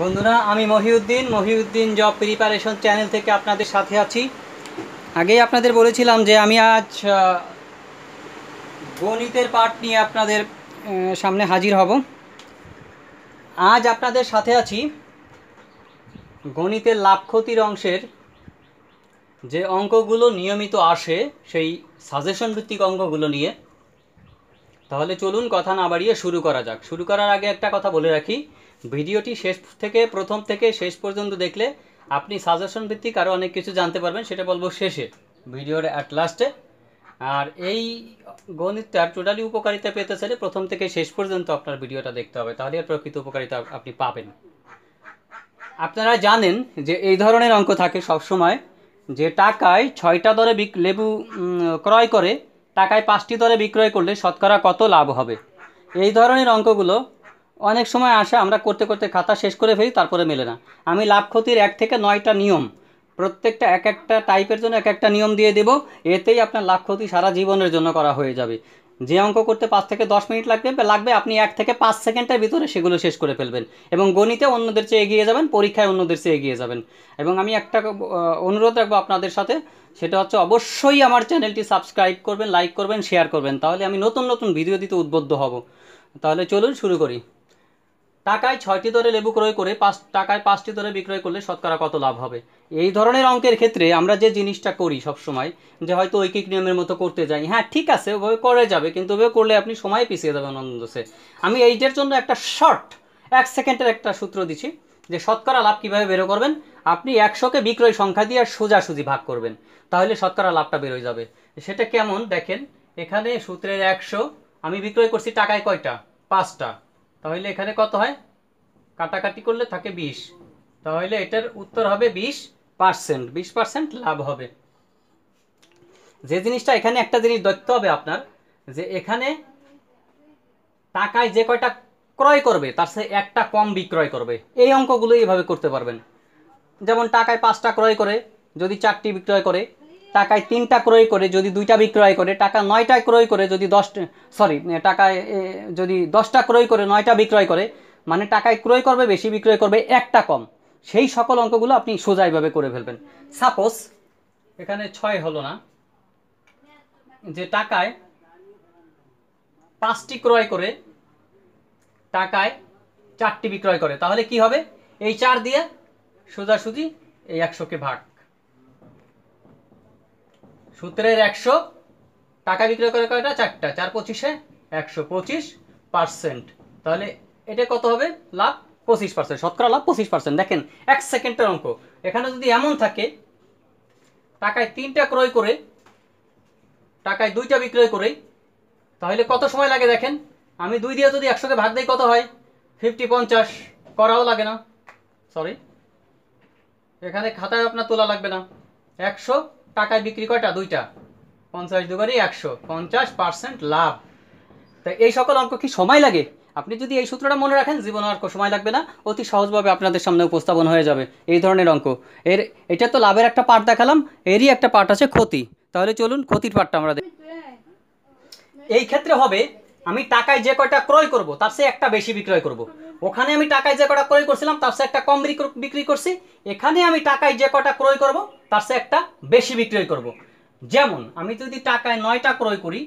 বন্ধুরা আমি Mohiuddin Mohiuddin job preparation channel থেকে আপনাদের সাথে আছি আগেই আপনাদের বলেছিলাম যে আমি আজ গণিতের পাঠ নিয়ে আপনাদের সামনে হাজির হব আজ আপনাদের সাথে আছি গণিতের লাভ ক্ষতির অংশের যে অঙ্কগুলো নিয়মিত আসে সেই সাজেশন ভিত্তিক অঙ্কগুলো নিয়ে তাহলে চলুন কথা না বাড়িয়ে শুরু করা যাক শুরু করার আগে একটা কথা বলে রাখি ভিডিওটি শেষ থেকে প্রথম থেকে শেষ পর্যন্ত দেখলে আপনি সাজেশন ভিত্তিক আরও অনেক কিছু জানতে পারবেন সেটা বলবো শেষে ভিডিওর অ্যাট লাস্টে আর এই গণিতটার টোটালি উপকারিতা পেতে চাইলে প্রথম থেকে শেষ পর্যন্ত আপনার ভিডিওটা দেখতে হবে তাহলে আর প্রকৃত উপকারিতা আপনি পাবেন আপনারা জানেন যে এই ধরনের অঙ্ক থাকে সবসময় যে টাকায় ছয়টা দরে বিক লেবু ক্রয় করে টাকায় পাঁচটি দরে বিক্রয় করলে শতকরা কত লাভ হবে এই ধরনের অঙ্কগুলো অনেক সময় আসে আমরা করতে করতে খাতা শেষ করে ফেলি তারপরে মেলে না আমি লাভ ক্ষতির এক থেকে নয়টা নিয়ম প্রত্যেকটা এক একটা টাইপের জন্য এক একটা নিয়ম দিয়ে দেব এতেই আপনার লাভ ক্ষতি সারা জীবনের জন্য করা হয়ে যাবে যে অঙ্ক করতে পাঁচ থেকে দশ মিনিট লাগবে লাগবে আপনি এক থেকে পাঁচ সেকেন্ডের ভিতরে সেগুলো শেষ করে ফেলবেন এবং গণিতে অন্যদের চেয়ে এগিয়ে যাবেন পরীক্ষায় অন্যদের চেয়ে এগিয়ে যাবেন এবং আমি একটা অনুরোধ রাখবো আপনাদের সাথে সেটা হচ্ছে অবশ্যই আমার চ্যানেলটি সাবস্ক্রাইব করবেন লাইক করবেন শেয়ার করবেন তাহলে আমি নতুন নতুন ভিডিও দিতে উদ্বুদ্ধ হব তাহলে চলুন শুরু করি টাকায় ছয়টি দরে লেবু ক্রয় করে পাঁচ টাকায় পাঁচটি দরে বিক্রয় করলে শতকরা কত লাভ হবে এই ধরনের অঙ্কের ক্ষেত্রে আমরা যে জিনিসটা করি সব সময় যে হয়তো ঐকিক নিয়মের মতো করতে যাই হ্যাঁ ঠিক আছে ওভাবে করে যাবে কিন্তু ওভাবে করলে আপনি সময় পিছিয়ে যাবেন অনন্দসে আমি এইটার জন্য একটা শর্ট এক সেকেন্ডের একটা সূত্র দিছি যে শতকরা লাভ কীভাবে বেরো করবেন আপনি একশোকে বিক্রয় সংখ্যা দিয়ে সোজাসুজি ভাগ করবেন তাহলে শতকরা লাভটা বেরোয় যাবে সেটা কেমন দেখেন এখানে সূত্রের একশো আমি বিক্রয় করছি টাকায় কয়টা পাঁচটা তাহলে এখানে কত হয় কাটাকাটি করলে থাকে বিশ তাহলে এটার উত্তর হবে বিশ পার্সেন্ট বিশ পার্সেন্ট লাভ হবে যে জিনিসটা এখানে একটা জিনিস দেখতে হবে আপনার যে এখানে টাকায় যে কয়টা ক্রয় করবে তার সে একটা কম বিক্রয় করবে এই অঙ্কগুলো এইভাবে করতে পারবেন যেমন টাকায় পাঁচটা ক্রয় করে যদি চারটি বিক্রয় করে টাকায় তিনটা ক্রয় করে যদি দুইটা বিক্রয় করে টাকা নয়টা ক্রয় করে যদি দশ সরি টাকায় যদি দশটা ক্রয় করে নয়টা বিক্রয় করে মানে টাকায় ক্রয় করবে বেশি বিক্রয় করবে একটা কম সেই সকল অঙ্কগুলো আপনি সোজা এইভাবে করে ফেলবেন সাপোজ এখানে ছয় হলো না যে টাকায় পাঁচটি ক্রয় করে টাকায় চারটি বিক্রয় করে তাহলে কি হবে এই চার দিয়ে সোজাসুজি এই একশোকে ভাগ সূত্রের একশো টাকা বিক্রয় করে কয়টা চারটা চার পঁচিশে একশো পঁচিশ পার্সেন্ট তাহলে এটা কত হবে লাভ পঁচিশ পার্সেন্ট শতকরা লাভ পঁচিশ পার্সেন্ট দেখেন এক সেকেন্ডের অঙ্ক এখানে যদি এমন থাকে টাকায় তিনটা ক্রয় করে টাকায় দুইটা বিক্রয় করে তাহলে কত সময় লাগে দেখেন আমি দুই দিয়ে যদি একশোকে ভাগ দিই কত হয় ফিফটি পঞ্চাশ করাও লাগে না সরি এখানে খাতায় আপনার তোলা লাগবে না একশো টাকায় বিক্রি কয়টা দুইটা পঞ্চাশ দুবারই একশো পঞ্চাশ পার্সেন্ট লাভ তাই এই সকল অঙ্ক কি সময় লাগে আপনি যদি এই সূত্রটা মনে রাখেন জীবন অঙ্ক সময় লাগবে না অতি সহজভাবে আপনাদের সামনে উপস্থাপন হয়ে যাবে এই ধরনের অঙ্ক এর এটা তো লাভের একটা পার্ট দেখালাম এরই একটা পার্ট আছে ক্ষতি তাহলে চলুন ক্ষতির পার্টটা আমরা হ্যাঁ। এই ক্ষেত্রে হবে আমি টাকায় যে কয়টা ক্রয় করব তার চেয়ে একটা বেশি বিক্রয় করব। ওখানে আমি টাকায় যে কটা ক্রয় করছিলাম তার চেয়ে একটা কম বিক্রি করছি এখানে আমি টাকায় যে কটা ক্রয় করব তার চেয়ে একটা বেশি বিক্রয় করব। যেমন আমি যদি টাকায় নয়টা ক্রয় করি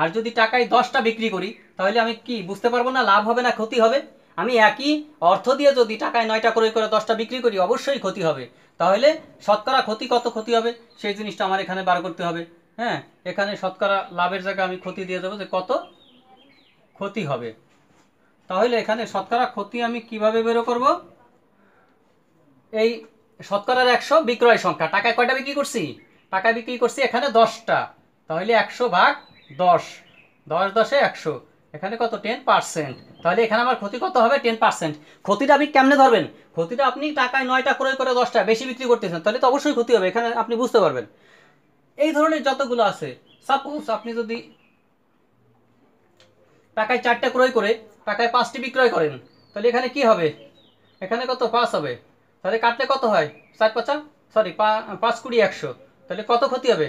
আর যদি টাকায় দশটা বিক্রি করি তাহলে আমি কি বুঝতে পারবো না লাভ হবে না ক্ষতি হবে আমি একই অর্থ দিয়ে যদি টাকায় নয়টা ক্রয় করে দশটা বিক্রি করি অবশ্যই ক্ষতি হবে তাহলে শতকরা ক্ষতি কত ক্ষতি হবে সেই জিনিসটা আমার এখানে বার করতে হবে হ্যাঁ এখানে শতকরা লাভের জায়গায় আমি ক্ষতি দিয়ে দেবো যে কত ক্ষতি হবে তাহলে এখানে শতকরা ক্ষতি আমি কিভাবে বের করব এই শতকরার একশো বিক্রয় সংখ্যা টাকা কয়টা বিক্রি করছি টাকা বিক্রি করছি এখানে দশটা তাহলে একশো ভাগ দশ দশ দশে একশো এখানে কত টেন পার্সেন্ট তাহলে এখানে আমার ক্ষতি কত হবে টেন পার্সেন্ট ক্ষতিটা আপনি কেমনে ধরবেন ক্ষতিটা আপনি টাকায় নয়টা ক্রয় করে দশটা বেশি বিক্রি করতেছেন তাহলে তো অবশ্যই ক্ষতি হবে এখানে আপনি বুঝতে পারবেন এই ধরনের যতগুলো আছে সাপোজ আপনি যদি টাকায় চারটা ক্রয় করে টাকায় পাঁচটি বিক্রয় করেন তাহলে এখানে কি হবে এখানে কত পাঁচ হবে তাহলে কাটলে কত হয় চার পাঁচা সরি পাঁচ কুড়ি একশো তাহলে কত ক্ষতি হবে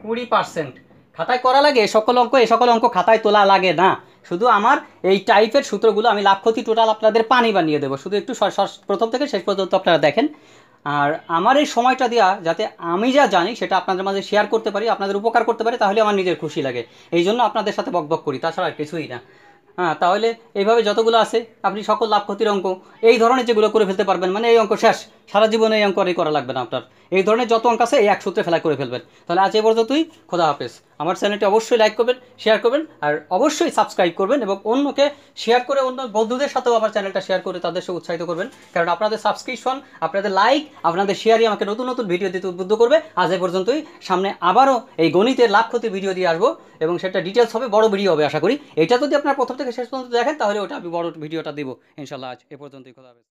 কুড়ি পার্সেন্ট খাতায় করা লাগে এ সকল অঙ্ক এ সকল অঙ্ক খাতায় তোলা লাগে না শুধু আমার এই টাইপের সূত্রগুলো আমি লাভ ক্ষতি টোটাল আপনাদের পানি বানিয়ে দেবো শুধু একটু প্রথম থেকে শেষ পর্যন্ত আপনারা দেখেন আর আমার এই সময়টা দেওয়া যাতে আমি যা জানি সেটা আপনাদের মাঝে শেয়ার করতে পারি আপনাদের উপকার করতে পারি তাহলে আমার নিজের খুশি লাগে এই জন্য আপনাদের সাথে বকবক করি তাছাড়া কিছুই না হ্যাঁ তাহলে এইভাবে যতগুলো আছে আপনি সকল লাভ ক্ষতির অঙ্ক এই ধরনের যেগুলো করে ফেলতে পারবেন মানে এই অঙ্ক শেষ সারা জীবনে এই অঙ্ক আর করা লাগবে না আপনার এই ধরনের যত অঙ্ক আছে এই এক সূত্রে ফেলা করে ফেলবেন তাহলে আজ এ পর্যন্তই খোদা হাফেজ আমার চ্যানেলটি অবশ্যই লাইক করবেন শেয়ার করবেন আর অবশ্যই সাবস্ক্রাইব করবেন এবং অন্যকে শেয়ার করে অন্য বন্ধুদের সাথেও আমার চ্যানেলটা শেয়ার করে তাদের সাথে উৎসাহিত করবেন কারণ আপনাদের সাবস্ক্রিপশন আপনাদের লাইক আপনাদের শেয়ারই আমাকে নতুন নতুন ভিডিও দিতে উদ্বুদ্ধ করবে আজ এ পর্যন্তই সামনে আবারও এই গণিতের লাখ ক্ষতি ভিডিও দিয়ে আসবো এবং সেটা ডিটেলস হবে বড় ভিডিও হবে আশা করি এটা যদি আপনার প্রথম থেকে শেষ পর্যন্ত দেখেন তাহলে ওটা আমি বড় ভিডিওটা দেবো ইনশাল্লাহ আজ এ পর্যন্তই খোদা হাফেজ